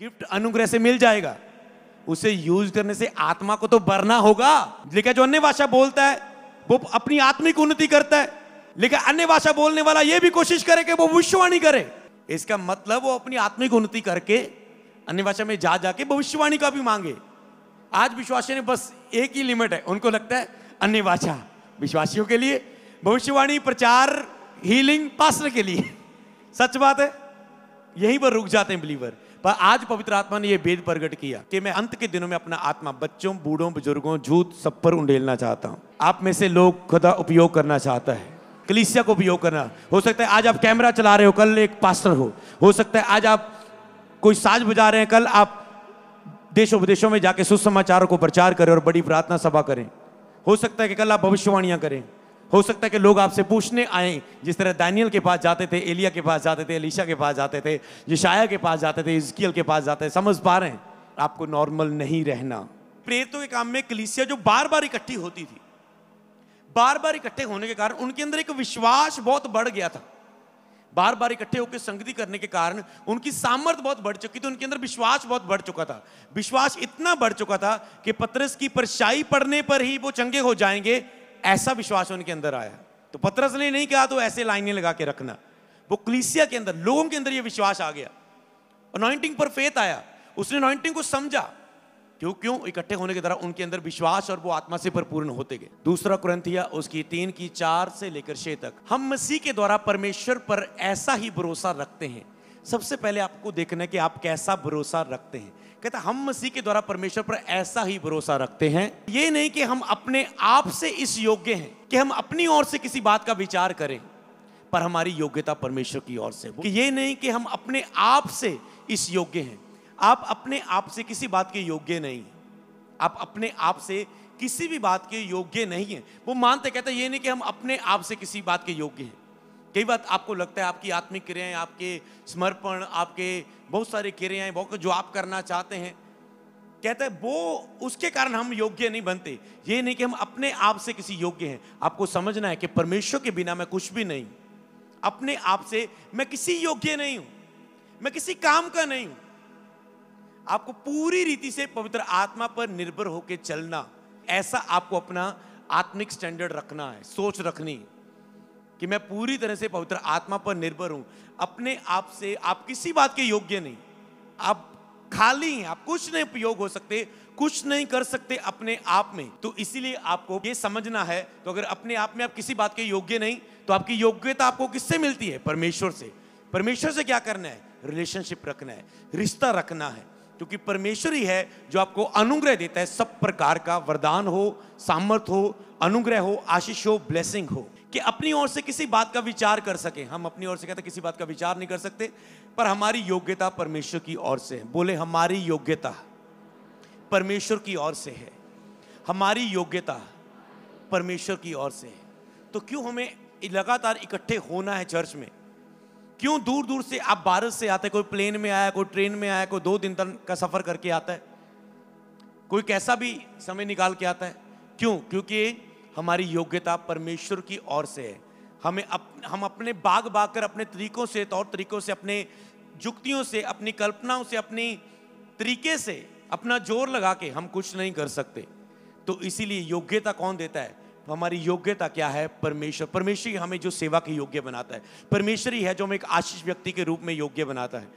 gift अनुग्रह से मिल जाएगा उसे यूज करने से आत्मा को तो बरना होगा लेकिन जो अन्य भाषा बोलता है वो अपनी आत्मिक उन्नति करता है लेकिन अन्य भाषा बोलने वाला यह भी कोशिश करे कि वो भविष्यवाणी करे इसका मतलब वो अपनी आत्मिक उन्नति करके अन्य भाषा में जा जाके भविष्यवाणी का भी मांगे आज विश्वासियों ने बस एक ही लिमिट है उनको लगता है अन्य भाषा विश्वासियों के लिए भविष्यवाणी प्रचार हीलिंग पास्त्र के लिए सच बात है यहीं पर रुक जाते हैं बिलीवर पर आज पवित्र आत्मा ने यह भेद प्रकट किया कि मैं अंत के दिनों में अपना आत्मा बच्चों बूढ़ों बुजुर्गों झूठ सब पर उंडेलना चाहता हूँ आप में से लोग खुदा उपयोग करना चाहता है कलिसिया को उपयोग करना हो सकता है आज आप कैमरा चला रहे हो कल एक पास्टर हो हो सकता है आज आप कोई साज बजा रहे हैं कल आप देशों विदेशों में जाके सुसमाचारों को प्रचार करें और बड़ी प्रार्थना सभा करें हो सकता है कि कल आप भविष्यवाणियां करें हो सकता है कि लोग आपसे पूछने आए जिस तरह दानियल के पास जाते थे एलिया के पास जाते थे एलिशा के पास जाते थे जिशाया के पास जाते थे इजकील के पास जाते समझ पा रहे हैं आपको नॉर्मल नहीं रहना प्रेतों के काम में कलिसिया जो बार बार इकट्ठी होती थी बार बार इकट्ठे होने के कारण उनके अंदर एक विश्वास बहुत बढ़ गया था बार बार इकट्ठे होकर संगति करने के कारण उनकी सामर्थ्य बहुत बढ़ चुकी थी उनके अंदर विश्वास बहुत बढ़ चुका था विश्वास इतना बढ़ चुका था कि पत्रस की परछाई पड़ने पर ही वो चंगे हो जाएंगे ऐसा विश्वास उनके अंदर आया तो पत्रस ने नहीं कहा तो ऐसे लाइनें लगा के रखना वो क्लीसिया के अंदर लोगों के अंदर ये विश्वास आ गया अनॉइंटिंग पर फेत आया उसने अनॉइंटिंग को समझा क्यों क्यों इकट्ठे होने के द्वारा उनके अंदर विश्वास और वो आत्मा से परिपूर्ण होते गए दूसरा क्रंथिया उसकी तीन की चार से लेकर छः तक हम मसीह के द्वारा परमेश्वर पर ऐसा ही भरोसा रखते हैं सबसे पहले आपको देखना है कि आप कैसा भरोसा रखते हैं कहता हम मसीह के द्वारा परमेश्वर पर ऐसा ही भरोसा रखते हैं ये नहीं कि हम अपने आप से इस योग्य हैं कि हम अपनी ओर से किसी बात का विचार करें पर हमारी योग्यता परमेश्वर की ओर से कि ये नहीं कि हम अपने आप से इस योग्य हैं आप अपने आप से किसी बात के योग्य नहीं आप अपने आप से किसी भी बात के योग्य नहीं है वो मानते कहते ये नहीं कि हम अपने आप से किसी बात के योग्य हैं कई बात आपको लगता है आपकी आत्मिक क्रियाएं आपके समर्पण आपके बहुत सारी क्रियाएं बहुत जो आप करना चाहते हैं कहते हैं वो उसके कारण हम योग्य नहीं बनते ये नहीं कि हम अपने आप से किसी योग्य हैं आपको समझना है कि परमेश्वर के बिना मैं कुछ भी नहीं अपने आप से मैं किसी योग्य नहीं हूं मैं किसी काम का नहीं हूं आपको पूरी रीति से पवित्र आत्मा पर निर्भर होकर चलना ऐसा आपको अपना आत्मिक स्टैंडर्ड रखना है सोच रखनी है कि मैं पूरी तरह से पवित्र आत्मा पर निर्भर हूं अपने आप से आप किसी बात के योग्य नहीं आप खाली हैं आप कुछ नहीं उपयोग हो सकते कुछ नहीं कर सकते अपने आप में तो इसीलिए आपको ये समझना है तो अगर अपने आप में आप किसी बात के योग्य नहीं तो आपकी योग्यता आपको किससे मिलती है परमेश्वर से परमेश्वर से क्या करना है रिलेशनशिप रखना है रिश्ता रखना है क्योंकि परमेश्वर ही है जो आपको अनुग्रह देता है सब प्रकार का वरदान हो सामर्थ हो अनुग्रह हो आशीष हो ब्लेसिंग हो कि अपनी ओर से किसी बात का विचार कर सके हम अपनी ओर से कहते किसी बात का विचार नहीं कर सकते पर हमारी योग्यता परमेश्वर की ओर से है बोले हमारी योग्यता परमेश्वर की ओर से है हमारी योग्यता परमेश्वर की ओर से है तो क्यों हमें लगातार इकट्ठे होना है चर्च में क्यों दूर दूर से आप भारत से आते कोई प्लेन में आया कोई ट्रेन में आया कोई दो दिन तक का सफर करके आता है कोई कैसा भी समय निकाल के आता है क्यों क्योंकि हमारी योग्यता परमेश्वर की ओर से है हमें अप, हम अपने बाग बाग कर अपने तरीकों से तौर तरीकों से अपने जुक्तियों से अपनी कल्पनाओं से अपनी तरीके से अपना जोर लगा के हम कुछ नहीं कर सकते तो इसीलिए योग्यता कौन देता है हमारी योग्यता क्या है परमेश्वर परमेश्वर ही हमें जो सेवा के योग्य बनाता है परमेश्वर ही है जो हमें एक आशीष व्यक्ति के रूप में योग्य बनाता है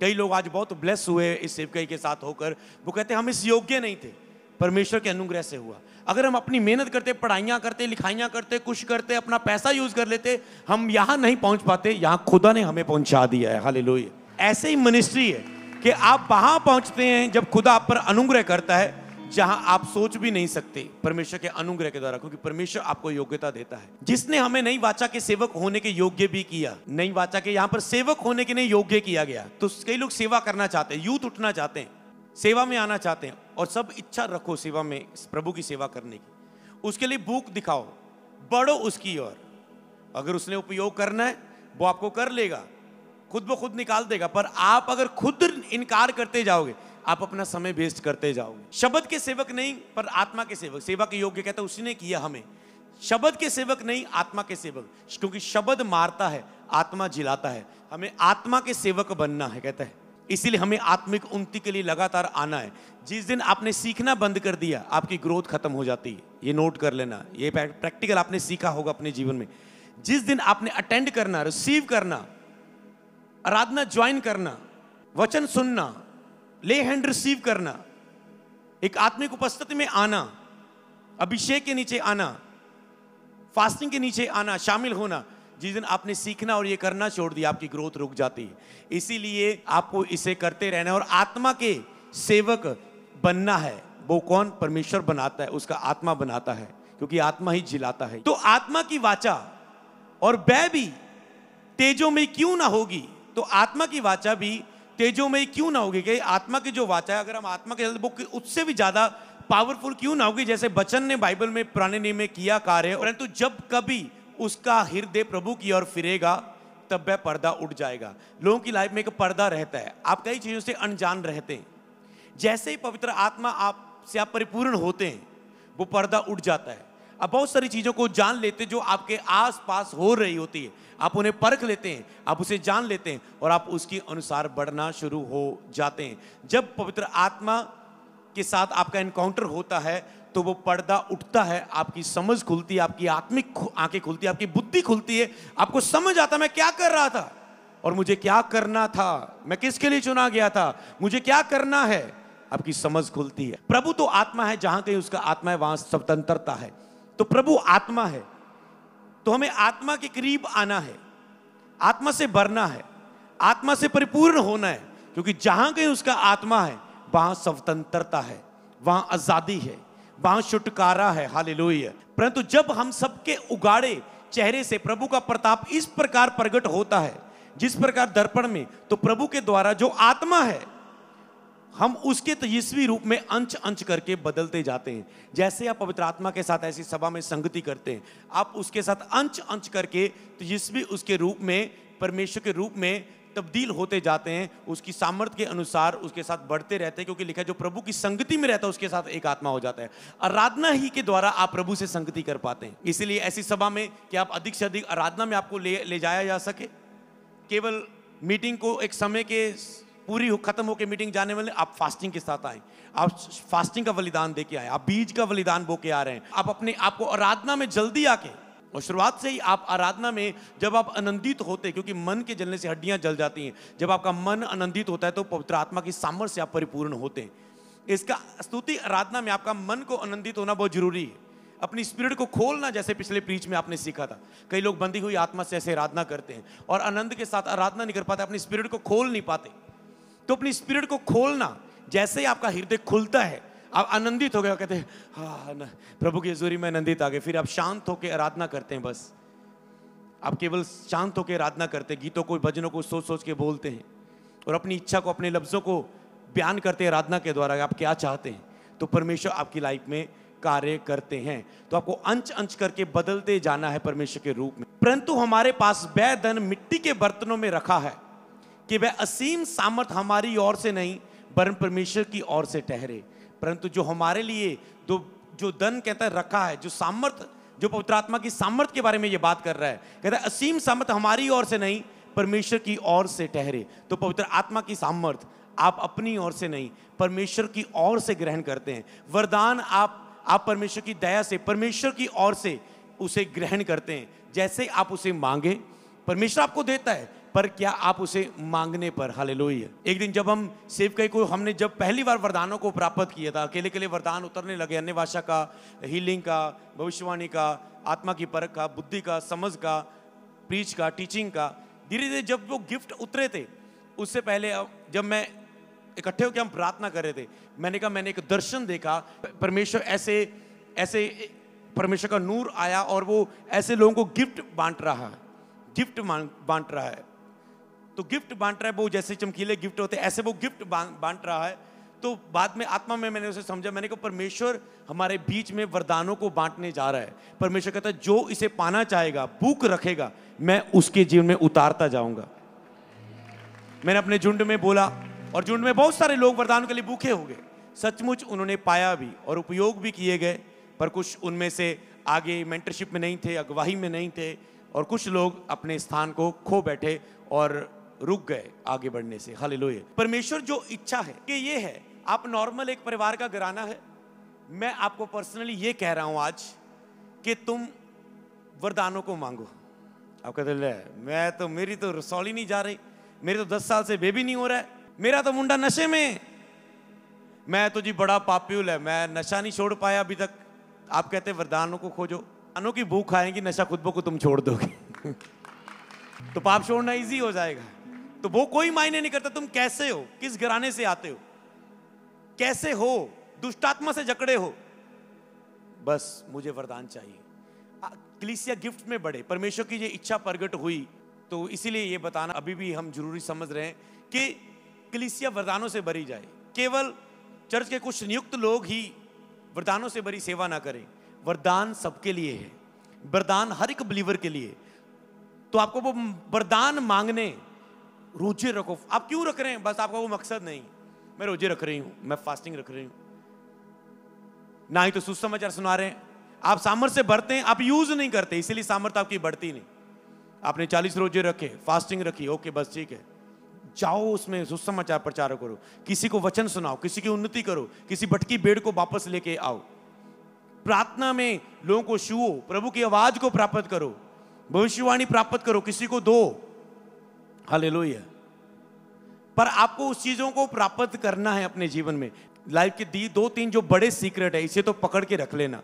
कई लोग आज बहुत ब्लेस हुए इस सेवकाई के साथ होकर वो कहते हैं हम इस योग्य नहीं थे परमेश्वर के अनुग्रह से हुआ अगर हम अपनी मेहनत करते पढ़ाइयाँ करते लिखाइयाँ करते कुछ करते अपना पैसा यूज कर लेते हम यहाँ नहीं पहुँच पाते यहाँ खुदा ने हमें पहुँचा दिया है हाल ऐसे ही मिनिस्ट्री है कि आप वहाँ पहुँचते हैं जब खुदा आप पर अनुग्रह करता है जहां आप सोच भी नहीं सकते परमेश्वर के अनुग्रह के द्वारा क्योंकि परमेश्वर आपको योग्यता देता है जिसने हमें नई वाचा के सेवक होने के योग्य भी किया नई वाचा के यहाँ पर सेवक होने के नहीं योग्य किया गया तो कई लोग सेवा करना चाहते हैं यूथ उठना चाहते हैं सेवा में आना चाहते हैं और सब इच्छा रखो सेवा में प्रभु की सेवा करने की उसके लिए भूख दिखाओ बढ़ो उसकी ओर अगर उसने उपयोग करना है वो आपको कर लेगा खुद ब खुद निकाल देगा पर आप अगर खुद इनकार करते जाओगे आप अपना समय वेस्ट करते जाओगे शब्द के सेवक नहीं पर आत्मा के सेवक सेवा के योग्य कहता है उसने किया हमें शब्द के सेवक नहीं आत्मा के सेवक क्योंकि शब्द मारता है आत्मा जिलाता है हमें आत्मा के सेवक बनना है कहता है इसीलिए हमें आत्मिक उन्नति के लिए लगातार आना है जिस दिन आपने सीखना बंद कर दिया आपकी ग्रोथ खत्म हो जाती है ये नोट कर लेना ये प्रैक्टिकल आपने सीखा होगा अपने जीवन में जिस दिन आपने अटेंड करना रिसीव करना आराधना ज्वाइन करना वचन सुनना ले हैंड रिसीव करना एक आत्मिक उपस्थिति में आना अभिषेक के नीचे आना फास्टिंग के नीचे आना शामिल होना जिस दिन आपने सीखना और ये करना छोड़ दिया आपकी ग्रोथ रुक जाती है इसीलिए आपको इसे करते रहना और आत्मा के सेवक बनना है वो कौन परमेश्वर बनाता है उसका आत्मा बनाता है क्योंकि आत्मा ही जिलाता है तो आत्मा की वाचा और वह भी तेजो में क्यों ना होगी तो आत्मा की वाचा भी तेजो में क्यों ना होगी कि आत्मा की जो वाचा है अगर हम आत्मा के वो उससे भी ज्यादा पावरफुल क्यों ना होगी जैसे बचन ने बाइबल में पुराने नियम में किया कार्य परंतु जब कभी उसका हृदय प्रभु की ओर फिरेगा तब वह पर्दा उठ जाएगा लोगों की लाइफ में एक पर्दा रहता है आप कई चीज़ों से अनजान रहते हैं जैसे ही पवित्र आत्मा आप से आप परिपूर्ण होते हैं वो पर्दा उठ जाता है आप बहुत सारी चीज़ों को जान लेते हैं जो आपके आस पास हो रही होती है आप उन्हें परख लेते हैं आप उसे जान लेते हैं और आप उसके अनुसार बढ़ना शुरू हो जाते हैं जब पवित्र आत्मा के साथ आपका एनकाउंटर होता है तो वो पर्दा उठता है आपकी समझ खुलती है आपकी आत्मिक आंखें खुलती है आपकी बुद्धि खुलती है आपको समझ आता मैं क्या कर रहा था और मुझे क्या करना था मैं किसके लिए चुना गया था मुझे क्या करना है आपकी समझ खुलती है प्रभु तो आत्मा है जहां कहीं उसका आत्मा है वहां स्वतंत्रता है तो प्रभु आत्मा है तो हमें आत्मा के करीब आना है आत्मा से भरना है आत्मा से परिपूर्ण होना है क्योंकि जहां कहीं उसका आत्मा है वहां स्वतंत्रता है वहां आजादी है वहां छुटकारा है हाल परंतु जब हम सबके उगाड़े चेहरे से प्रभु का प्रताप इस प्रकार प्रकट होता है जिस प्रकार दर्पण में तो प्रभु के द्वारा जो आत्मा है हम उसके तेजस्वी तो रूप में अंश अंश करके बदलते जाते हैं जैसे आप पवित्र आत्मा के साथ ऐसी सभा में संगति करते हैं आप उसके साथ अंश अंश करके तेजस्वी तो उसके रूप में परमेश्वर के रूप में तब्दील होते जाते हैं उसकी सामर्थ्य के अनुसार उसके साथ बढ़ते रहते हैं क्योंकि लिखा है जो प्रभु की संगति में रहता है उसके साथ एक आत्मा हो जाता है आराधना ही के द्वारा आप प्रभु से संगति कर पाते हैं इसीलिए ऐसी सभा में कि आप अधिक से अधिक आराधना में आपको ले ले जाया जा सके केवल मीटिंग को एक समय के पूरी हो खत्म होकर मीटिंग जाने वाले आप फास्टिंग के साथ आए आप फास्टिंग का बलिदान देके आए आप बीज का बलिदान बो के आ रहे हैं आप अपने आपको आराधना में जल्दी आके और शुरुआत से ही आप आराधना में जब आप आनंदित होते क्योंकि मन के जलने से हड्डियां जल जाती हैं जब आपका मन आनंदित होता है तो पवित्र आत्मा की सामर्थ्य आप परिपूर्ण होते हैं इसका स्तुति आराधना में आपका मन को आनंदित होना बहुत जरूरी है अपनी स्पिरिट को खोलना जैसे पिछले प्रीच में आपने सीखा था कई लोग बंधी हुई आत्मा से ऐसे आराधना करते हैं और आनंद के साथ आराधना नहीं कर पाते अपनी स्पिरिट को खोल नहीं पाते तो अपनी स्पिरिट को खोलना जैसे ही आपका हृदय खुलता है आप आनंदित हो गए कहते हाँ प्रभु की हजूरी में आनंदित आ गए फिर आप शांत होकर आराधना करते हैं बस आप केवल शांत होकर आराधना करते हैं गीतों को भजनों को सोच सोच के बोलते हैं और अपनी इच्छा को अपने लफ्ज़ों को बयान करते हैं आराधना के द्वारा आप क्या चाहते हैं तो परमेश्वर आपकी लाइफ में कार्य करते हैं तो आपको अंच अंच करके बदलते जाना है परमेश्वर के रूप में परंतु हमारे पास वह धन मिट्टी के बर्तनों में रखा है कि वह असीम सामर्थ हमारी ओर से नहीं वरन परमेश्वर की ओर से ठहरे परंतु जो हमारे लिए जो जो धन कहता है रखा है जो सामर्थ्य जो पवित्र आत्मा की सामर्थ्य के बारे में ये बात कर रहा है कहता है असीम सामर्थ हमारी ओर से नहीं परमेश्वर की ओर से ठहरे तो पवित्र आत्मा की सामर्थ्य आप अपनी ओर से नहीं परमेश्वर की ओर से ग्रहण करते हैं वरदान आप आप परमेश्वर की दया से परमेश्वर की ओर से उसे ग्रहण करते हैं जैसे आप उसे मांगे परमेश्वर आपको देता है पर क्या आप उसे मांगने पर हाल एक दिन जब हम सेव कई को हमने जब पहली बार वरदानों को प्राप्त किया था अकेले अकेले वरदान उतरने लगे अन्य भाषा का हीलिंग का भविष्यवाणी का आत्मा की परख का बुद्धि का समझ का प्रीच का टीचिंग का धीरे धीरे जब वो गिफ्ट उतरे थे उससे पहले जब मैं इकट्ठे होकर हम प्रार्थना कर रहे थे मैंने कहा मैंने एक दर्शन देखा परमेश्वर ऐसे ऐसे परमेश्वर का नूर आया और वो ऐसे लोगों को गिफ्ट बांट रहा है गिफ्ट बांट रहा है तो गिफ्ट बांट रहा है वो जैसे चमकीले गिफ्ट होते ऐसे वो गिफ्ट बांट रहा है तो बाद में आत्मा में मैंने उसे समझा मैंने कहा परमेश्वर हमारे बीच में वरदानों को बांटने जा रहा है परमेश्वर कहता है जो इसे पाना चाहेगा भूख रखेगा मैं उसके जीवन में उतारता जाऊंगा मैंने अपने झुंड में बोला और झुंड में बहुत सारे लोग वरदानों के लिए भूखे हो गए सचमुच उन्होंने पाया भी और उपयोग भी किए गए पर कुछ उनमें से आगे मेंटरशिप में नहीं थे अगवाही में नहीं थे और कुछ लोग अपने स्थान को खो बैठे और रुक गए आगे बढ़ने से हाल परमेश्वर जो इच्छा है कि ये है आप नॉर्मल एक परिवार का घराना है मैं आपको पर्सनली ये कह रहा हूं आज कि तुम वरदानों को मांगो आप कहते ले मैं तो मेरी तो रसौली नहीं जा रही मेरे तो दस साल से बेबी नहीं हो रहा है मेरा तो मुंडा नशे में मैं तो जी बड़ा पाप्यूल है मैं नशा नहीं छोड़ पाया अभी तक आप कहते वरदानों को खोजो अनु की भूख आएगी नशा खुद ब को तुम छोड़ दोगे तो पाप छोड़ना इजी हो जाएगा तो वो कोई मायने नहीं करता तुम कैसे हो किस घराने से आते हो कैसे हो दुष्टात्मा से जकड़े हो बस मुझे वरदान चाहिए क्लिसिया गिफ्ट में बढ़े परमेश्वर की ये इच्छा प्रगट हुई तो इसीलिए ये बताना अभी भी हम जरूरी समझ रहे हैं कि क्लिसिया वरदानों से भरी जाए केवल चर्च के कुछ नियुक्त लोग ही वरदानों से भरी सेवा ना करें वरदान सबके लिए है वरदान हर एक बिलीवर के लिए तो आपको वो वरदान मांगने रोजे रखो आप क्यों रख रहे हैं बस आपका वो मकसद नहीं मैं रोजे रख रही हूँ मैं फास्टिंग रख रही हूं ना ही तो सुसमाचार सुना रहे हैं आप सामर्थ्य भरते हैं आप यूज नहीं करते इसीलिए सामर्थ्य आपकी बढ़ती नहीं आपने चालीस रोजे रखे फास्टिंग रखी ओके बस ठीक है जाओ उसमें सुसमाचार प्रचार करो किसी को वचन सुनाओ किसी की उन्नति करो किसी भटकी बेड़ को वापस लेके आओ प्रार्थना में लोगों को छुओ प्रभु की आवाज को प्राप्त करो भविष्यवाणी प्राप्त करो किसी को दो हालेलुया पर आपको उस चीजों को प्राप्त करना है अपने जीवन में लाइफ के दी दो तीन जो बड़े सीक्रेट है इसे तो पकड़ के रख लेना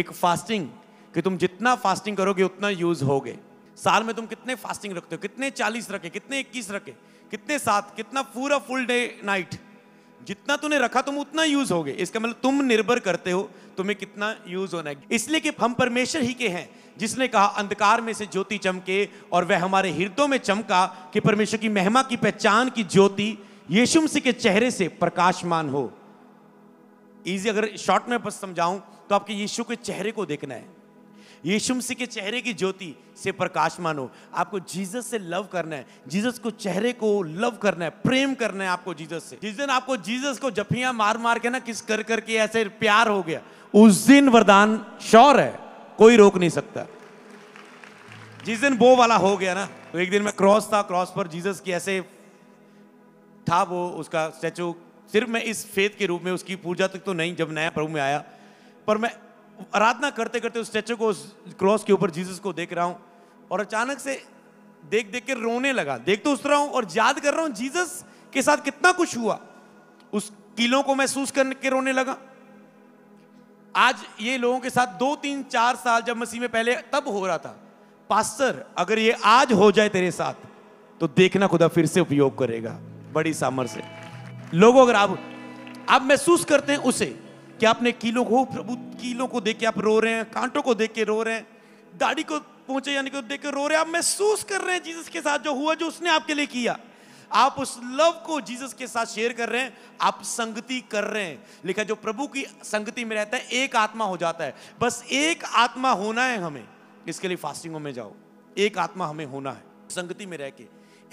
एक फास्टिंग कि तुम जितना फास्टिंग करोगे उतना यूज होगे साल में तुम कितने फास्टिंग रखते हो कितने चालीस रखे कितने इक्कीस रखे कितने सात कितना पूरा फुल डे नाइट जितना तूने रखा तुम उतना यूज होगे इसका मतलब तुम निर्भर करते हो तुम्हें कितना यूज होना है इसलिए कि हम परमेश्वर ही के हैं जिसने कहा अंधकार में से ज्योति चमके और वह हमारे हृदयों में चमका कि परमेश्वर की महिमा की पहचान की ज्योति यीशु मसीह के चेहरे से प्रकाशमान हो इजी अगर शॉर्ट में बस समझाऊं तो आपके यीशु के चेहरे को देखना है यीशु मसीह के चेहरे की ज्योति से प्रकाश मानो आपको जीसस से लव करना है जीसस को चेहरे को लव करना है प्रेम करना है आपको जीसस से जिस दिन आपको जीसस को जफिया मार मार के ना किस कर करके ऐसे प्यार हो गया उस दिन वरदान श्योर है कोई रोक नहीं सकता जिस दिन वो वाला हो गया ना तो एक दिन मैं क्रॉस था क्रॉस पर जीसस की ऐसे था वो उसका स्टैचू सिर्फ मैं इस फेद के रूप में उसकी पूजा तक तो नहीं जब नया प्रभु में आया पर मैं आराधना करते करते उस स्टैचू को उस क्रॉस के ऊपर जीसस को देख रहा हूं और अचानक से देख देख के रोने लगा देख तो उस रहा हूं और याद कर रहा हूं जीसस के साथ कितना कुछ हुआ उस कीलों को महसूस करके रोने लगा आज ये लोगों के साथ दो तीन चार साल जब मसीह में पहले तब हो रहा था पास्टर अगर ये आज हो जाए तेरे साथ तो देखना खुदा फिर से उपयोग करेगा बड़ी सामर से लोगों अगर आप आप महसूस करते हैं उसे कि आपने कीलों को प्रभु कीलों को देख के आप रो रहे हैं कांटों को देख के रो रहे हैं दाढ़ी को पहुंचे यानी को देख के रो रहे हैं आप महसूस कर रहे हैं जीसस के साथ जो हुआ जो उसने आपके लिए किया आप उस लव को जीसस के साथ शेयर कर रहे हैं आप संगति कर रहे हैं लिखा जो प्रभु की संगति में रहता है एक आत्मा हो जाता है बस एक आत्मा होना है हमें इसके लिए फास्टिंगों में जाओ एक आत्मा हमें होना है संगति में रह के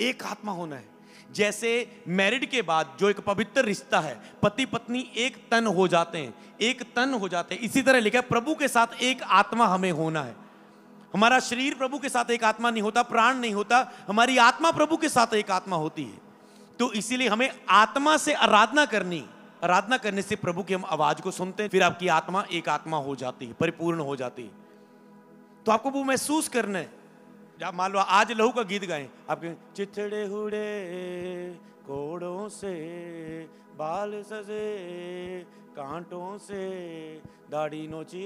एक आत्मा होना है जैसे मैरिड के बाद जो एक पवित्र रिश्ता है पति पत्नी एक तन हो जाते हैं एक तन हो जाते हैं इसी तरह लिखा है प्रभु के साथ एक आत्मा हमें होना है हमारा शरीर प्रभु के साथ एक आत्मा नहीं होता प्राण नहीं होता हमारी आत्मा प्रभु के साथ एक आत्मा होती है तो इसीलिए हमें आत्मा से आराधना करनी आराधना करने से प्रभु की हम आवाज को सुनते हैं फिर आपकी आत्मा एक आत्मा हो जाती है परिपूर्ण हो जाती है तो आपको वो महसूस करना है जब मान लो आज लहू का गीत गाएं आपके चिथड़े हुड़े कोड़ों से बाल सजे कांटों से दाढ़ी नोची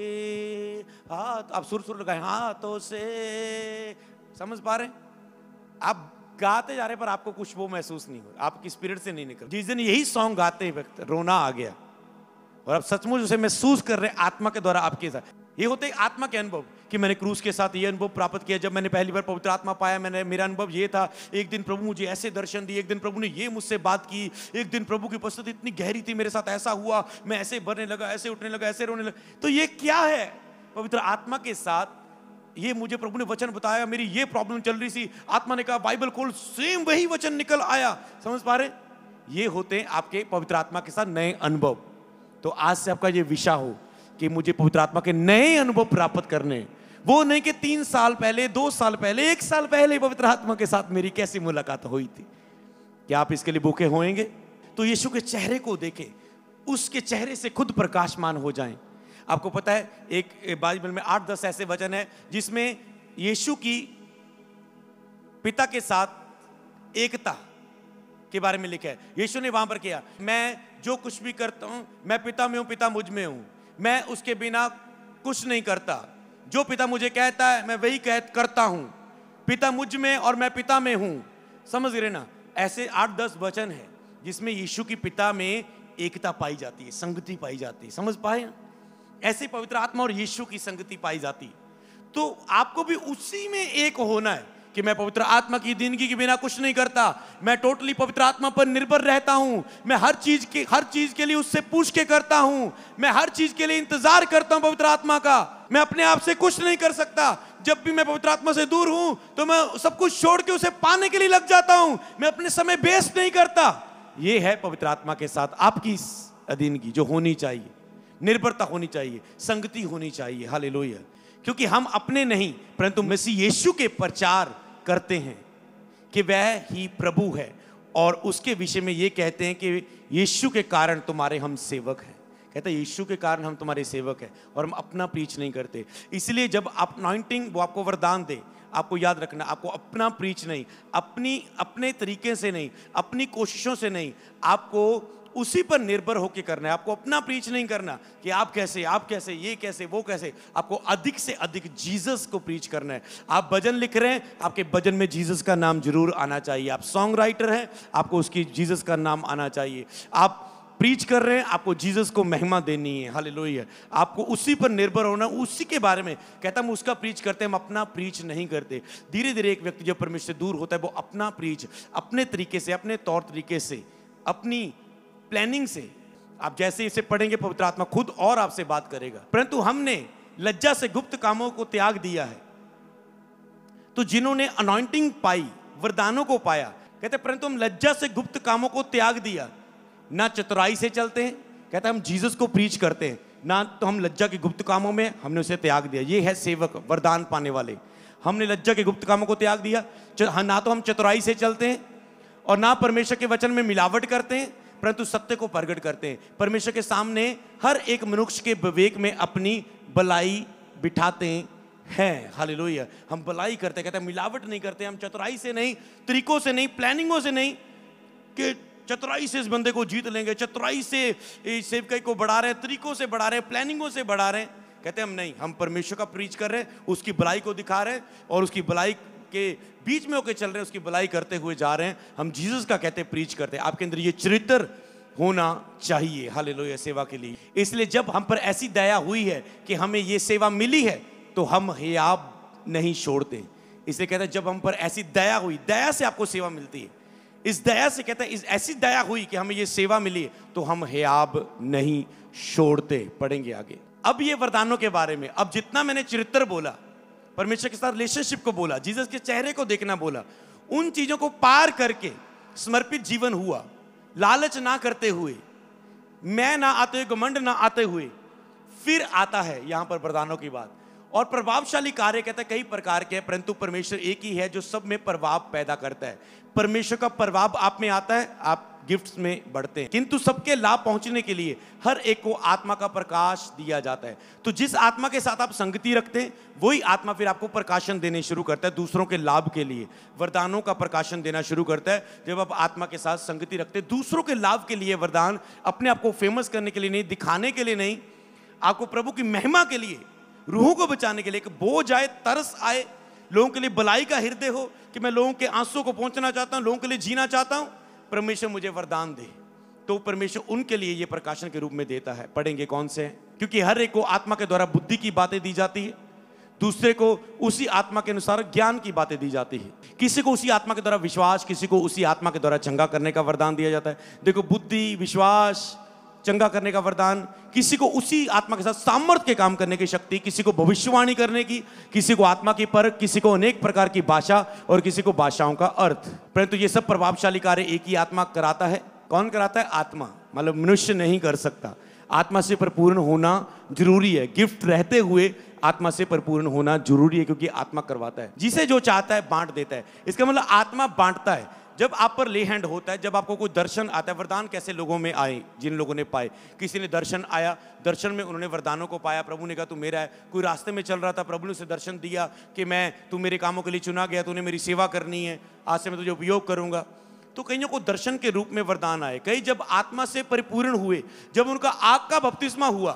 हाथ आप सुर सुर लगाए हाथों से समझ पा रहे आप गाते जा रहे पर आपको कुछ वो महसूस नहीं हो आपकी स्पिरिट से नहीं निकल जिस दिन यही सॉन्ग गाते वक्त रोना आ गया और आप सचमुच उसे महसूस कर रहे आत्मा के द्वारा आपके साथ ये होते आत्मा के अनुभव कि मैंने क्रूस के साथ ये अनुभव प्राप्त किया जब मैंने पहली बार पवित्र आत्मा पाया मैंने मेरा अनुभव ये था एक दिन प्रभु मुझे ऐसे दर्शन दिए एक दिन प्रभु ने ये मुझसे बात की एक दिन प्रभु की उपस्थिति इतनी गहरी थी मेरे साथ ऐसा हुआ मैं ऐसे भरने लगा ऐसे उठने लगा ऐसे रोने लगा तो ये क्या है पवित्र आत्मा के साथ ये मुझे प्रभु ने वचन बताया मेरी ये प्रॉब्लम चल रही थी आत्मा ने कहा बाइबल खोल सेम वही वचन निकल आया समझ पा रहे ये होते हैं आपके पवित्र आत्मा के साथ नए अनुभव तो आज से आपका ये विषय हो कि मुझे पवित्र आत्मा के नए अनुभव प्राप्त करने वो नहीं कि तीन साल पहले दो साल पहले एक साल पहले पवित्र आत्मा के साथ मेरी कैसी मुलाकात हुई थी क्या आप इसके लिए भूखे होएंगे तो यीशु के चेहरे को देखें उसके चेहरे से खुद प्रकाशमान हो जाएं आपको पता है एक बाइबल में आठ दस ऐसे वचन है जिसमें यीशु की पिता के साथ एकता के बारे में लिखा है यीशु ने वहां पर किया मैं जो कुछ भी करता हूं मैं पिता में हूं पिता मुझ में हूं मैं उसके बिना कुछ नहीं करता जो पिता मुझे कहता है मैं वही कह करता हूं पिता मुझ में और मैं पिता में हूं समझ रहे ना ऐसे आठ दस वचन है जिसमें यीशु की पिता में एकता पाई जाती है संगति पाई जाती है समझ पाए ऐसे पवित्र आत्मा और यीशु की संगति पाई जाती तो आपको भी उसी में एक होना है कि मैं पवित्र आत्मा की जिंदगी के बिना कुछ नहीं करता मैं टोटली पवित्र आत्मा पर निर्भर रहता हूं मैं हर चीज के हर चीज के लिए उससे पूछ के करता हूं मैं हर चीज के लिए इंतजार करता हूं पवित्र आत्मा का मैं अपने आप से कुछ नहीं कर सकता जब भी मैं पवित्र आत्मा से दूर हूं तो मैं सब कुछ छोड़ के उसे पाने के लिए लग जाता हूं मैं अपने समय वेस्ट नहीं करता ये है पवित्र आत्मा के साथ आपकी अधीन की जो होनी चाहिए निर्भरता होनी चाहिए संगति होनी चाहिए हाल क्योंकि हम अपने नहीं परंतु मसीह यीशु के प्रचार करते हैं कि वह ही प्रभु है और उसके विषय में ये कहते हैं कि यीशु के कारण तुम्हारे हम सेवक हैं कहते है यीशु के कारण हम तुम्हारे सेवक हैं और हम अपना प्रीच नहीं करते इसलिए जब आप नॉइंटिंग वो आपको वरदान दे आपको याद रखना आपको अपना प्रीच नहीं अपनी अपने तरीके से नहीं अपनी कोशिशों से नहीं आपको उसी पर निर्भर होकर करना है आपको अपना प्रीच नहीं करना कि आप कैसे आप कैसे ये कैसे वो कैसे आपको अधिक से अधिक जीसस को प्रीच करना है आप भजन लिख रहे हैं आपके भजन में जीसस का नाम जरूर आना चाहिए आप सॉन्ग राइटर हैं आपको उसकी जीसस का नाम आना चाहिए आप प्रीच कर रहे हैं आपको जीसस को महिमा देनी है हालेलुया आपको उसी पर निर्भर होना उसी के बारे में कहता हूँ उसका प्रीच करते हैं हम अपना प्रीच नहीं करते धीरे धीरे एक व्यक्ति जब परमेश्वर से दूर होता है वो अपना प्रीच अपने तरीके से अपने तौर तरीके से अपनी प्लानिंग से आप जैसे इसे पढ़ेंगे पवित्र आत्मा खुद और आपसे बात करेगा परंतु हमने लज्जा से गुप्त कामों को त्याग दिया है तो जिन्होंने अनॉइंटिंग पाई वरदानों को पाया कहते परंतु हम लज्जा से गुप्त कामों को त्याग दिया ना चतुराई से चलते हैं कहता है हम जीसस को प्रीच करते हैं ना तो हम लज्जा के गुप्त कामों में हमने उसे त्याग दिया ये है सेवक वरदान पाने वाले हमने लज्जा के गुप्त कामों को त्याग दिया हाँ, ना तो हम चतुराई से चलते हैं और ना परमेश्वर के वचन में मिलावट करते हैं परंतु सत्य को प्रकट करते हैं परमेश्वर के सामने हर एक मनुष्य के विवेक में अपनी बलाई बिठाते हैं हाली लोहिया हम बलाई करते कहते हैं मिलावट नहीं करते हम चतुराई से नहीं तरीकों से नहीं प्लानिंगों से नहीं कि चतुराई से इस बंदे को जीत लेंगे चतुराई से सेवकाई को बढ़ा रहे हैं तरीकों से बढ़ा रहे हैं प्लानिंगों से बढ़ा रहे हैं कहते हैं हम नहीं हम परमेश्वर का प्रीच कर रहे हैं उसकी भलाई को दिखा रहे हैं और उसकी भलाई के बीच में होकर चल रहे हैं उसकी भलाई करते हुए जा रहे हैं हम जीसस का कहते हैं प्रीच करते हैं आपके अंदर ये चरित्र होना चाहिए हालेलुया सेवा के लिए इसलिए जब हम पर ऐसी दया हुई है कि हमें ये सेवा मिली है तो हम आप नहीं छोड़ते इसलिए कहते हैं जब हम पर ऐसी दया हुई दया से आपको सेवा मिलती है इस दया से कहता है इस ऐसी दया हुई कि हमें ये सेवा मिली तो हम हयाब नहीं छोड़ते पढ़ेंगे आगे अब ये वरदानों के बारे में अब जितना मैंने चरित्र बोला परमेश्वर के साथ रिलेशनशिप को बोला जीसस के चेहरे को देखना बोला उन चीजों को पार करके समर्पित जीवन हुआ लालच ना करते हुए मैं ना आते हुए घमंड ना आते हुए फिर आता है यहां पर वरदानों की बात और प्रभावशाली कार्य कहता है कई प्रकार के हैं परंतु परमेश्वर एक ही है जो सब में प्रभाव पैदा करता है परमेश्वर का प्रभाव आप में आता है आप गिफ्ट्स में बढ़ते हैं किंतु सबके लाभ पहुंचने के लिए हर एक को आत्मा का प्रकाश दिया जाता है तो जिस आत्मा के साथ आप संगति रखते हैं वही आत्मा फिर आपको प्रकाशन देने शुरू करता है दूसरों के लाभ के लिए वरदानों का प्रकाशन देना शुरू करता है जब आप आत्मा के साथ संगति रखते हैं दूसरों के लाभ के लिए वरदान अपने आप को फेमस करने के लिए नहीं दिखाने के लिए नहीं आपको प्रभु की महिमा के लिए रूहों को बचाने के लिए एक बोझ आए तरस आए लोगों के लिए भलाई का हृदय हो कि मैं लोगों के आंसू को पहुंचना चाहता हूं लोगों के लिए जीना चाहता हूं परमेश्वर मुझे वरदान दे तो परमेश्वर उनके लिए ये प्रकाशन के रूप में देता है पढ़ेंगे कौन से क्योंकि हर एक को आत्मा के द्वारा बुद्धि की बातें दी जाती है दूसरे को उसी आत्मा के अनुसार ज्ञान की बातें दी जाती है किसी को उसी आत्मा के द्वारा विश्वास किसी को उसी आत्मा के द्वारा चंगा करने का वरदान दिया जाता है देखो बुद्धि विश्वास चंगा करने का वरदान किसी को उसी आत्मा के साथ सामर्थ्य के काम करने की शक्ति किसी को भविष्यवाणी करने की किसी को आत्मा की पर किसी को अनेक प्रकार की भाषा और किसी को भाषाओं का अर्थ परंतु ये सब प्रभावशाली कार्य एक ही आत्मा कराता है कौन कराता है आत्मा मतलब मनुष्य नहीं कर सकता आत्मा से परिपूर्ण होना जरूरी है गिफ्ट रहते हुए आत्मा से परिपूर्ण होना जरूरी है क्योंकि आत्मा करवाता है जिसे जो चाहता है बांट देता है इसका मतलब आत्मा बांटता है जब आप पर ले हैंड होता है जब आपको कोई दर्शन आता है वरदान कैसे लोगों में आए जिन लोगों ने पाए किसी ने दर्शन आया दर्शन में उन्होंने वरदानों को पाया प्रभु ने कहा तू मेरा है कोई रास्ते में चल रहा था प्रभु ने उसे दर्शन दिया कि मैं तू मेरे कामों के लिए चुना गया तूने मेरी सेवा करनी है आज से मैं तुझे उपयोग करूँगा तो कईयों को दर्शन के रूप में वरदान आए कई जब आत्मा से परिपूर्ण हुए जब उनका आग का बपतिस्मा हुआ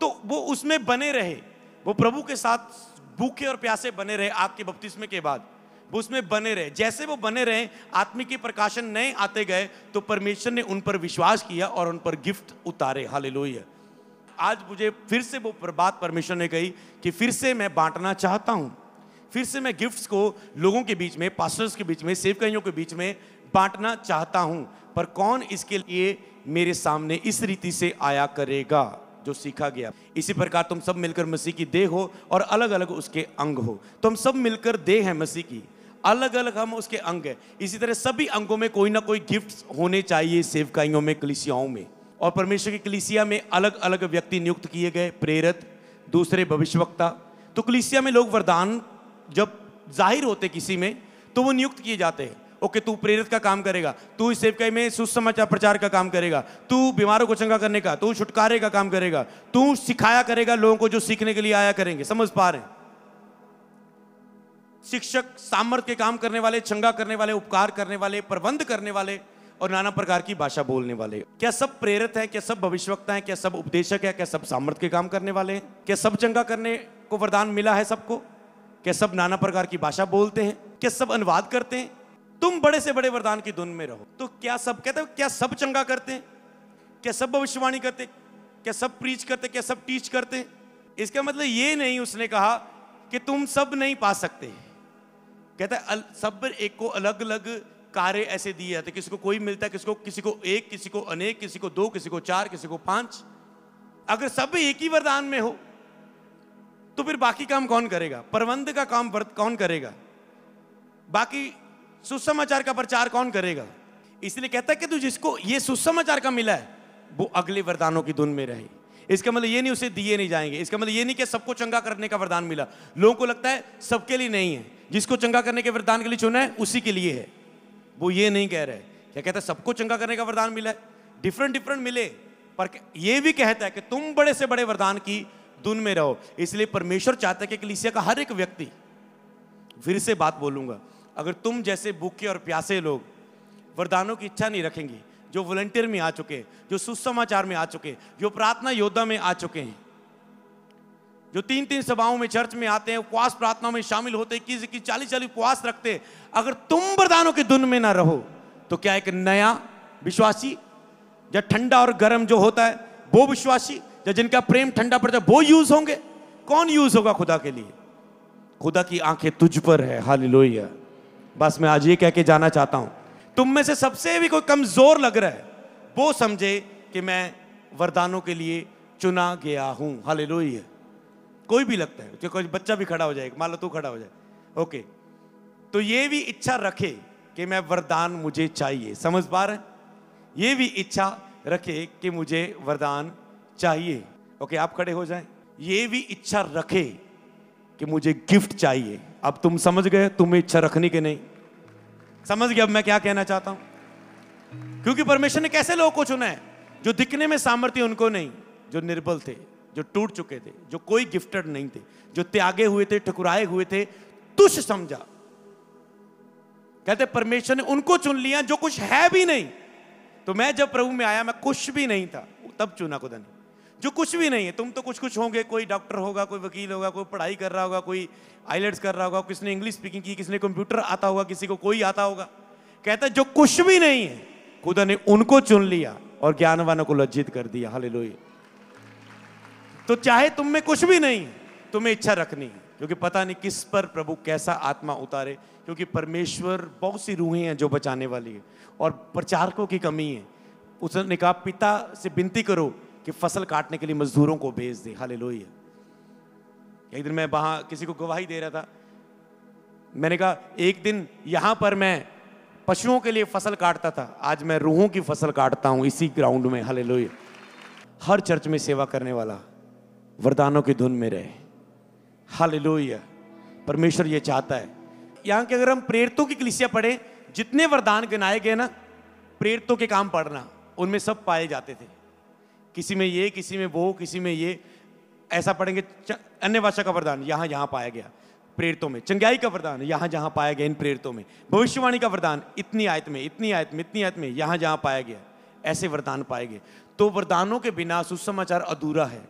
तो वो उसमें बने रहे वो प्रभु के साथ भूखे और प्यासे बने रहे आग के बपतिस्मे के बाद उसमें बने रहे जैसे वो बने रहे आत्मिक के प्रकाशन नए आते गए तो परमेश्वर ने उन पर विश्वास किया और उन पर गिफ्ट उतारे हाल आज मुझे फिर से वो बात परमेश्वर ने कही कि फिर से मैं बांटना चाहता हूँ फिर से मैं गिफ्ट्स को लोगों के बीच में पास्टर्स के बीच में सेवकाइयों के बीच में बांटना चाहता हूँ पर कौन इसके लिए मेरे सामने इस रीति से आया करेगा जो सीखा गया इसी प्रकार तुम सब मिलकर मसीह की देह हो और अलग अलग उसके अंग हो तुम सब मिलकर देह है मसीह की अलग अलग हम उसके अंग हैं इसी तरह सभी अंगों में कोई ना कोई गिफ्ट होने चाहिए सेवकाइयों में कलिसियाओं में और परमेश्वर की कलिसिया में अलग अलग व्यक्ति नियुक्त किए गए प्रेरित दूसरे भविष्यवक्ता तो कलिसिया में लोग वरदान जब जाहिर होते किसी में तो वो नियुक्त किए जाते हैं ओके तू प्रेरित का काम करेगा तू इस सेवकाई में सुसमाचार प्रचार का काम करेगा तू बीमारों को चंगा करने का तू छुटकारे का काम करेगा तू सिखाया करेगा लोगों को जो सीखने के लिए आया करेंगे समझ पा रहे हैं शिक्षक सामर्थ्य के काम करने वाले चंगा करने वाले उपकार करने वाले प्रबंध करने वाले और नाना प्रकार की भाषा बोलने वाले क्या सब प्रेरित हैं क्या सब भविष्यवक्ता हैं क्या सब उपदेशक हैं क्या सब सामर्थ्य के काम करने वाले हैं क्या सब चंगा करने को वरदान मिला है सबको क्या सब नाना प्रकार की भाषा बोलते हैं क्या सब अनुवाद करते हैं तुम बड़े से बड़े वरदान की धुन में रहो तो क्या सब कहते हो क्या सब चंगा करते हैं क्या सब भविष्यवाणी करते क्या सब प्रीच करते क्या सब टीच करते इसका मतलब ये नहीं उसने कहा कि तुम सब नहीं पा सकते कहता है सब एक को अलग अलग कार्य ऐसे दिए जाते किसी को कोई मिलता है किसी को किसी को एक किसी को अनेक किसी को दो किसी को चार किसी को पांच अगर सब एक ही वरदान में हो तो फिर बाकी काम कौन करेगा प्रबंध का काम कौन करेगा बाकी सुसमाचार का प्रचार कौन करेगा इसलिए कहता है कि तू जिसको ये सुसमाचार का मिला है वो अगले वरदानों की धुन में रहे इसका मतलब ये नहीं उसे दिए नहीं जाएंगे इसका मतलब ये नहीं कि सबको चंगा करने का वरदान मिला लोगों को लगता है सबके लिए नहीं है जिसको चंगा करने के वरदान के लिए चुना है उसी के लिए है वो ये नहीं कह रहे क्या कहता है सबको चंगा करने का वरदान मिला है डिफरेंट डिफरेंट मिले पर ये भी कहता है कि तुम बड़े से बड़े वरदान की धुन में रहो इसलिए परमेश्वर चाहता है कि कलिसिया का हर एक व्यक्ति फिर से बात बोलूंगा अगर तुम जैसे भूखे और प्यासे लोग वरदानों की इच्छा नहीं रखेंगे जो वॉलंटियर में आ चुके जो सुसमाचार में आ चुके जो प्रार्थना योद्धा में आ चुके हैं जो तीन तीन सभाओं में चर्च में आते हैं उपवास प्रार्थनाओं में शामिल होते किसी की चालीस चालीस उपवास रखते अगर तुम वरदानों के धुन में ना रहो तो क्या एक नया विश्वासी या ठंडा और गर्म जो होता है वो विश्वासी या जिनका प्रेम ठंडा पड़ता है वो यूज होंगे कौन यूज होगा खुदा के लिए खुदा की आंखें तुझ पर है हाल बस मैं आज ये कह के जाना चाहता हूं तुम में से सबसे भी कोई कमज़ोर लग रहा है वो समझे कि मैं वरदानों के लिए चुना गया हूं हाल कोई भी लगता है कोई बच्चा भी खड़ा हो जाए मान लो तू खड़ा हो जाए ओके तो ये भी इच्छा रखे कि मैं वरदान मुझे चाहिए समझ पा रहे ये भी इच्छा रखे कि मुझे वरदान चाहिए ओके आप खड़े हो जाएं ये भी इच्छा रखे कि मुझे गिफ्ट चाहिए अब तुम समझ गए तुम्हें इच्छा रखनी के नहीं समझ गया अब मैं क्या कहना चाहता हूं क्योंकि परमेश्वर ने कैसे लोगों को चुना है जो दिखने में सामर्थ्य उनको नहीं जो निर्बल थे जो टूट चुके थे जो कोई गिफ्टेड नहीं थे जो त्यागे हुए थे ठुकराए हुए थे तुष समझा कहते परमेश्वर ने उनको चुन लिया जो कुछ है भी नहीं तो मैं जब प्रभु में आया मैं कुछ भी नहीं था तब चुना खुदा ने जो कुछ भी नहीं है तुम तो कुछ कुछ होंगे कोई डॉक्टर होगा कोई वकील होगा कोई पढ़ाई कर रहा होगा कोई आईलेट्स कर रहा होगा किसने इंग्लिश स्पीकिंग की किसने कंप्यूटर आता होगा किसी को कोई आता होगा कहता जो कुछ भी नहीं है खुदा ने उनको चुन लिया और ज्ञानवानों को लज्जित कर दिया हाल तो चाहे तुम में कुछ भी नहीं तुम्हें इच्छा रखनी है क्योंकि पता नहीं किस पर प्रभु कैसा आत्मा उतारे क्योंकि परमेश्वर बहुत सी रूहें हैं जो बचाने वाली है और प्रचारकों की कमी है उसने कहा पिता से विनती करो कि फसल काटने के लिए मजदूरों को भेज दे हाल एक दिन मैं वहां किसी को गवाही दे रहा था मैंने कहा एक दिन यहां पर मैं पशुओं के लिए फसल काटता था आज मैं रूहों की फसल काटता हूं इसी ग्राउंड में हले हर चर्च में सेवा करने वाला वरदानों की धुन में रहे हले परमेश्वर ये चाहता है यहाँ के अगर हम प्रेरितों की कलिसिया पढ़े जितने वरदान गिनाए गए ना प्रेरितों के काम पढ़ना उनमें सब पाए जाते थे किसी में ये किसी में वो किसी में ये ऐसा पढ़ेंगे अन्य भाषा का वरदान यहाँ यहाँ पाया गया प्रेरितों में चंगाई का वरदान यहाँ जहाँ पाया गया इन प्रेरितों में भविष्यवाणी का वरदान इतनी आयत में इतनी आयत में इतनी आयत में यहाँ जहाँ पाया गया ऐसे वरदान पाए गए तो वरदानों के बिना सुसमाचार अधूरा है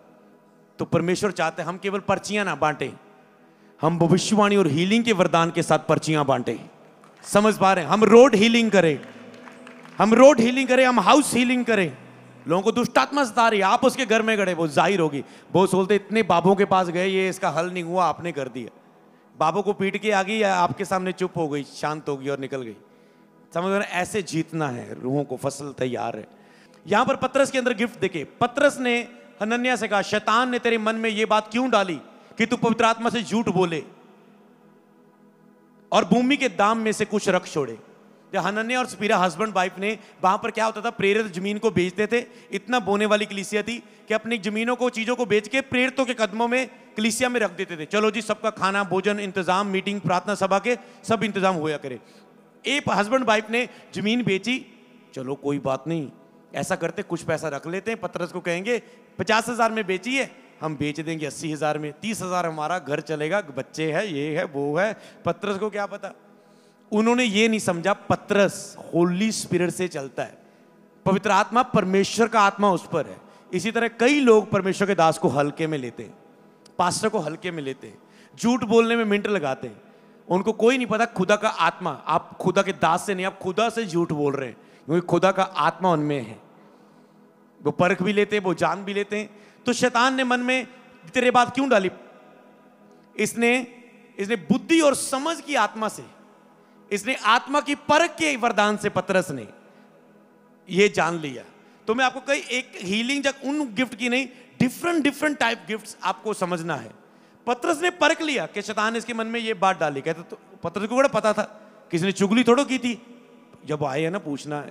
तो परमेश्वर चाहते हैं हम केवल पर्चियां ना बांटें हम भविष्यवाणी और हीलिंग के वरदान के साथ पर्चियां बांटें समझ पा रहे हैं हम रोड हीलिंग करें हम रोड हीलिंग करें हम हाउस हीलिंग करें लोगों को दुष्टात्मा सता रही आप उसके घर में गड़े वो जाहिर होगी वो सोलते इतने बाबों के पास गए ये इसका हल नहीं हुआ आपने कर दिया बाबों को पीट के आ गई या आपके सामने चुप हो गई शांत हो गई और निकल गई समझ में ऐसे जीतना है रूहों को फसल तैयार है यहाँ पर पत्रस के अंदर गिफ्ट देखे पत्रस ने हनन्या से कहा शैतान ने तेरे मन में ये बात क्यों डाली कि तू पवित्र आत्मा से झूठ बोले और भूमि के दाम में से कुछ रख छोड़े तो हनन्या और सपीरा हस्बैंड वाइफ ने वहाँ पर क्या होता था प्रेरित जमीन को बेचते थे इतना बोने वाली कलिसिया थी कि अपनी जमीनों को चीज़ों को बेच के प्रेरितों के कदमों में कलिसिया में रख देते थे चलो जी सबका खाना भोजन इंतजाम मीटिंग प्रार्थना सभा के सब इंतजाम होया करे एक हस्बैंड वाइफ ने जमीन बेची चलो कोई बात नहीं ऐसा करते कुछ पैसा रख लेते हैं पत्रस को कहेंगे पचास हज़ार में बेची है हम बेच देंगे अस्सी हज़ार में तीस हज़ार हमारा घर चलेगा बच्चे है ये है वो है पत्रस को क्या पता उन्होंने ये नहीं समझा पत्रस होली स्पिरिट से चलता है पवित्र आत्मा परमेश्वर का आत्मा उस पर है इसी तरह कई लोग परमेश्वर के दास को हल्के में लेते हैं पास्टर को हल्के में लेते हैं झूठ बोलने में मिनट लगाते हैं उनको कोई नहीं पता खुदा का आत्मा आप खुदा के दास से नहीं आप खुदा से झूठ बोल रहे हैं क्योंकि खुदा का आत्मा उनमें है वो परख भी लेते हैं वो जान भी लेते हैं तो शैतान ने मन में तेरे बात क्यों डाली इसने इसने बुद्धि और समझ की आत्मा से इसने आत्मा की परख के वरदान से पतरस ने ये जान लिया तो मैं आपको कई एक हीलिंग जब उन गिफ्ट की नहीं डिफरेंट डिफरेंट टाइप गिफ्ट्स आपको समझना है पतरस ने परख लिया कि शैतान इसके मन में ये बात डाली कहते तो पतरस को बड़ा पता था किसी ने चुगली थोड़ो की थी जब आए है ना पूछना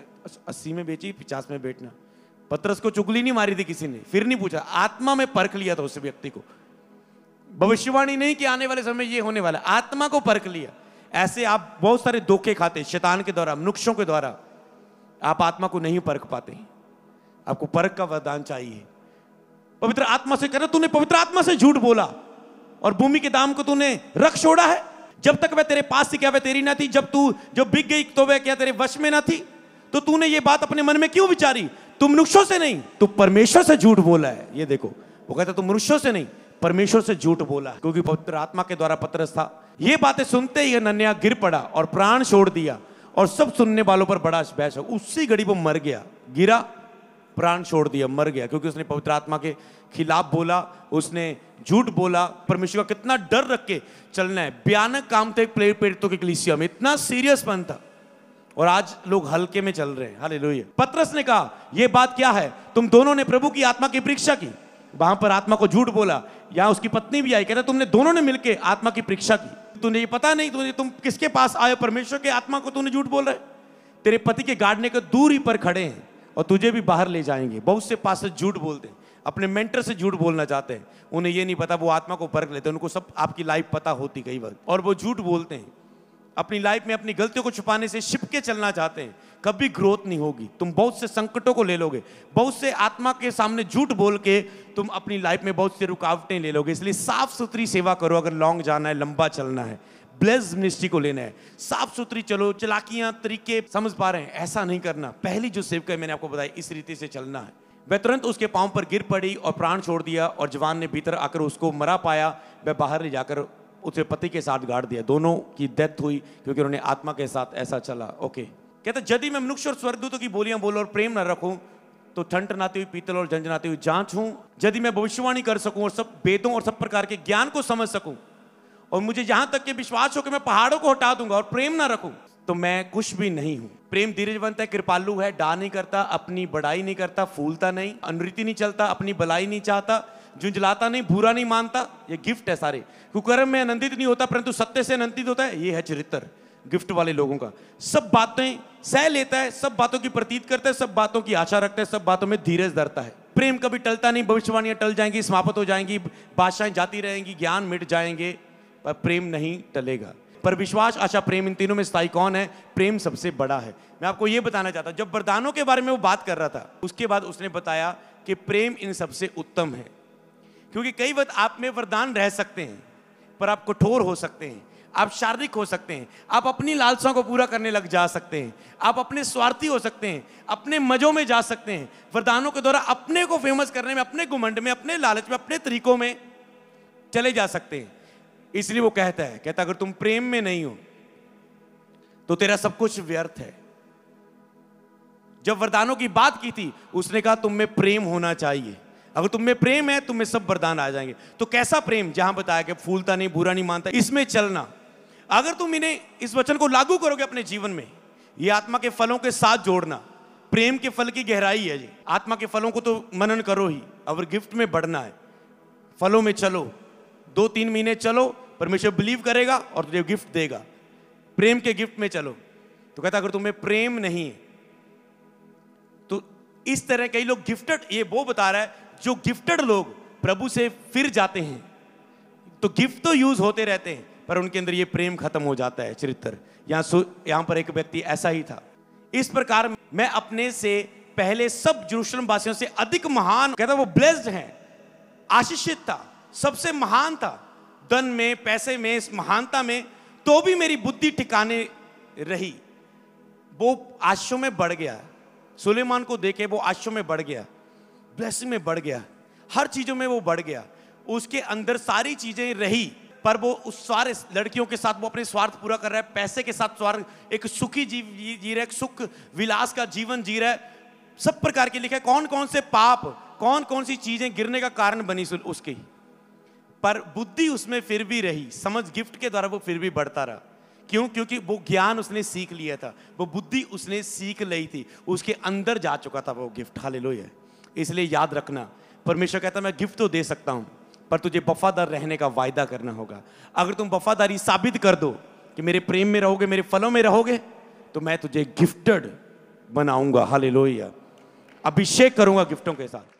अस्सी में बेची पचास में बेचना पतरस को चुगली नहीं मारी थी किसी ने फिर नहीं पूछा आत्मा में परख लिया था उस व्यक्ति को भविष्यवाणी नहीं कि आने वाले समय ये होने वाला आत्मा को परख लिया ऐसे आप बहुत सारे धोखे खाते शैतान के द्वारा नुक्शों के द्वारा आप आत्मा को नहीं परख पाते आपको परख का वरदान चाहिए पवित्र आत्मा से करे तूने पवित्र आत्मा से झूठ बोला और भूमि के दाम को तूने रख छोड़ा है जब तक वह तेरे पास थी क्या वह तेरी ना थी जब तू जो बिक गई तो वह क्या तेरे वश में ना थी तो तूने ये बात अपने मन में क्यों विचारी तुम मनुष्यों से नहीं तू परमेश्वर से झूठ बोला है ये देखो वो कहता तुम मनुष्यों से नहीं परमेश्वर से झूठ बोला क्योंकि पवित्र आत्मा के द्वारा पत्रस था ये बातें सुनते ही अनन्या गिर पड़ा और प्राण छोड़ दिया और सब सुनने वालों पर बड़ा बहस हो उसी घड़ी वो मर गया गिरा प्राण छोड़ दिया मर गया क्योंकि उसने पवित्र आत्मा के खिलाफ बोला उसने झूठ बोला परमेश्वर का कितना डर रख के चलना है भयानक काम थे प्लेट पेड़ों के क्लिसिया में इतना सीरियस सीरियसपन था और आज लोग हल्के में चल रहे हैं हाल पत्रस ने कहा यह बात क्या है तुम दोनों ने प्रभु की आत्मा की परीक्षा की वहां पर आत्मा को झूठ बोला या उसकी पत्नी भी आई कहता तुमने दोनों ने मिलकर आत्मा की परीक्षा की तूने ये पता नहीं तुझे तुम किसके पास आयो परमेश्वर के आत्मा को तूने झूठ बोल रहे तेरे पति के गाड़ने के दूरी पर खड़े हैं और तुझे भी बाहर ले जाएंगे बहुत से पास झूठ बोलते हैं अपने मेंटर से झूठ बोलना चाहते हैं उन्हें ये नहीं पता वो आत्मा को परख लेते हैं उनको सब आपकी लाइफ पता होती कई बार और वो झूठ बोलते हैं अपनी लाइफ में अपनी गलतियों को छुपाने से छिपके चलना चाहते हैं कभी ग्रोथ नहीं होगी तुम बहुत से संकटों को ले लोगे बहुत से आत्मा के सामने झूठ बोल के तुम अपनी लाइफ में बहुत सी रुकावटें ले लोगे इसलिए साफ सुथरी सेवा करो अगर लॉन्ग जाना है लंबा चलना है ब्लेस मिनिस्ट्री को लेना है साफ सुथरी चलो चलाकियां तरीके समझ पा रहे हैं ऐसा नहीं करना पहली जो सेवका मैंने आपको बताया इस रीति से चलना है वह तुरंत उसके पांव पर गिर पड़ी और प्राण छोड़ दिया और जवान ने भीतर आकर उसको मरा पाया वह बाहर ले जाकर उसे पति के साथ गाड़ दिया दोनों की डेथ हुई क्योंकि उन्होंने आत्मा के साथ ऐसा चला ओके कहता यदि मैं मनुष्य और स्वर्गदूतों की बोलियां बोलूं और प्रेम न रखूं तो ठंड नाते हुई पीतल और झंझनाती हुई जांच हूं यदि मैं भविष्यवाणी कर सकूं और सब वेदों और सब प्रकार के ज्ञान को समझ सकूं और मुझे यहां तक के विश्वास हो कि मैं पहाड़ों को हटा दूंगा और प्रेम ना रखूं तो मैं कुछ भी नहीं हूं प्रेम धीरजवंत है कृपालु है डा नहीं करता अपनी बड़ाई नहीं करता फूलता नहीं अनुरीति नहीं चलता अपनी बलाई नहीं चाहता झुंझलाता नहीं भूरा नहीं मानता ये गिफ्ट है सारे कुकर्म में आनंदित नहीं होता परंतु सत्य से आनंदित होता है ये है चरित्र गिफ्ट वाले लोगों का सब बातें सह लेता है सब बातों की प्रतीत करता है सब बातों की आशा रखता है सब बातों में धीरज धरता है प्रेम कभी टलता नहीं भविष्यवाणियां टल जाएंगी समाप्त हो जाएंगी बादशाहें जाती रहेंगी ज्ञान मिट जाएंगे पर प्रेम नहीं टलेगा पर विश्वास आशा प्रेम इन तीनों में स्थायी कौन है प्रेम सबसे बड़ा है मैं आपको ये बताना चाहता हूँ जब वरदानों के बारे में वो बात कर रहा था उसके बाद उसने बताया कि प्रेम इन सबसे उत्तम है क्योंकि कई बार आप में वरदान रह सकते हैं पर आप कठोर हो सकते हैं आप शारीरिक हो सकते हैं आप अपनी लालसाओं को पूरा करने लग जा सकते हैं आप अपने स्वार्थी हो सकते हैं अपने मजों में जा सकते हैं वरदानों के द्वारा अपने को फेमस करने में अपने घुमंड में अपने लालच में अपने तरीकों में चले जा सकते हैं इसलिए वो कहता है कहता अगर तुम प्रेम में नहीं हो तो तेरा सब कुछ व्यर्थ है जब वरदानों की बात की थी उसने कहा तुम में प्रेम होना चाहिए अगर तुम में प्रेम है तुम में सब वरदान आ जाएंगे तो कैसा प्रेम जहां बताया कि फूलता नहीं बुरा नहीं मानता इसमें चलना अगर तुम इन्हें इस वचन को लागू करोगे अपने जीवन में ये आत्मा के फलों के साथ जोड़ना प्रेम के फल की गहराई है जी आत्मा के फलों को तो मनन करो ही और गिफ्ट में बढ़ना है फलों में चलो दो तीन महीने चलो परमेश्वर बिलीव करेगा और तुझे गिफ्ट देगा प्रेम के गिफ्ट में चलो तो कहता अगर तुम्हें प्रेम नहीं है तो इस तरह कई लोग गिफ्टेड ये वो बता रहा है जो गिफ्टेड लोग प्रभु से फिर जाते हैं तो गिफ्ट तो यूज होते रहते हैं पर उनके अंदर ये प्रेम खत्म हो जाता है चरित्र यहाँ यहाँ पर एक व्यक्ति ऐसा ही था इस प्रकार मैं अपने से पहले सब जरूशलम वासियों से अधिक महान कहता वो ब्लेस्ड हैं आशीषित था सबसे महान था धन में पैसे में इस महानता में तो भी मेरी बुद्धि ठिकाने रही वो आश्रम में बढ़ गया सुलेमान को देखे वो आश्रम में बढ़ गया ब्लेसिंग में बढ़ गया हर चीज़ों में वो बढ़ गया उसके अंदर सारी चीज़ें रही पर वो उस सारे लड़कियों के साथ वो अपने स्वार्थ पूरा कर रहा है पैसे के साथ स्वार्थ एक सुखी जीव जी, जी रहा है सुख विलास का जीवन जी रहा है सब प्रकार के लिखे कौन कौन से पाप कौन कौन सी चीजें गिरने का कारण बनी उसकी पर बुद्धि उसमें फिर भी रही समझ गिफ्ट के द्वारा वो फिर भी बढ़ता रहा क्यों क्योंकि वो ज्ञान उसने सीख लिया था वो बुद्धि उसने सीख ली थी उसके अंदर जा चुका था वो गिफ्ट लो इसलिए याद रखना परमेश्वर कहता मैं गिफ्ट तो दे सकता हूँ पर तुझे वफादार रहने का वायदा करना होगा अगर तुम वफादारी साबित कर दो कि मेरे प्रेम में रहोगे मेरे फलों में रहोगे तो मैं तुझे गिफ्टेड बनाऊंगा हाल अभिषेक करूंगा गिफ्टों के साथ